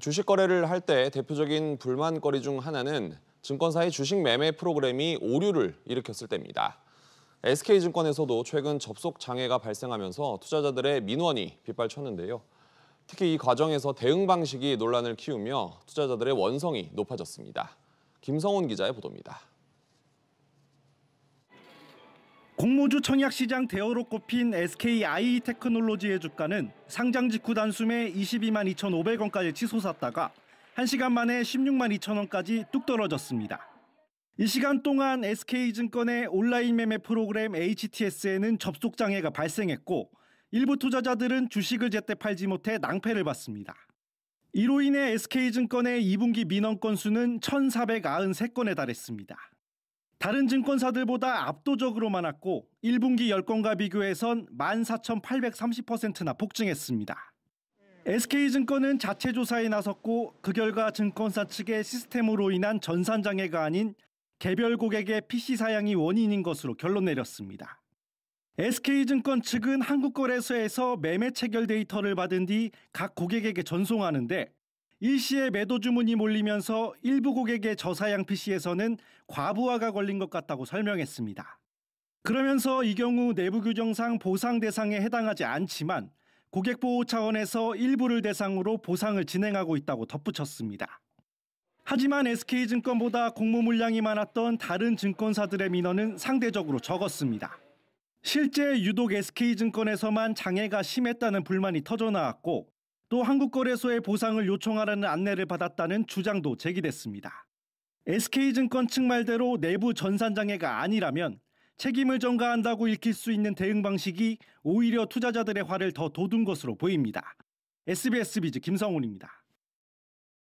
주식 거래를 할 때 대표적인 불만거리 중 하나는 증권사의 주식 매매 프로그램이 오류를 일으켰을 때입니다. SK증권에서도 최근 접속 장애가 발생하면서 투자자들의 민원이 빗발쳤는데요. 특히 이 과정에서 대응 방식이 논란을 키우며 투자자들의 원성이 높아졌습니다. 김성훈 기자의 보도입니다. 공모주 청약시장 대어로 꼽힌 SK i 테크놀로지의 주가는 상장 직후 단숨에 22만 2,500원까지 치솟았다가 1시간 만에 16만 2천원까지 뚝 떨어졌습니다. 이 시간 동안 SK증권의 온라인 매매 프로그램 HTS에는 접속 장애가 발생했고 일부 투자자들은 주식을 제때 팔지 못해 낭패를 봤습니다. 이로 인해 SK증권의 2분기 민원 건수는 1,493건에 달했습니다. 다른 증권사들보다 압도적으로 많았고 1분기 열건과 비교해선 14,830%나 폭증했습니다. SK증권은 자체 조사에 나섰고 그 결과 증권사 측의 시스템으로 인한 전산 장애가 아닌 개별 고객의 PC 사양이 원인인 것으로 결론 내렸습니다. SK증권 측은 한국거래소에서 매매 체결 데이터를 받은 뒤 각 고객에게 전송하는데 일시에 매도 주문이 몰리면서 일부 고객의 저사양 PC에서는 과부하가 걸린 것 같다고 설명했습니다. 그러면서 이 경우 내부 규정상 보상 대상에 해당하지 않지만 고객 보호 차원에서 일부를 대상으로 보상을 진행하고 있다고 덧붙였습니다. 하지만 SK증권보다 공모 물량이 많았던 다른 증권사들의 민원은 상대적으로 적었습니다. 실제 유독 SK증권에서만 장애가 심했다는 불만이 터져나왔고 또 한국거래소에 보상을 요청하라는 안내를 받았다는 주장도 제기됐습니다. SK증권 측 말대로 내부 전산장애가 아니라면 책임을 전가한다고 읽힐 수 있는 대응 방식이 오히려 투자자들의 화를 더 돋운 것으로 보입니다. SBS 비즈 김성훈입니다.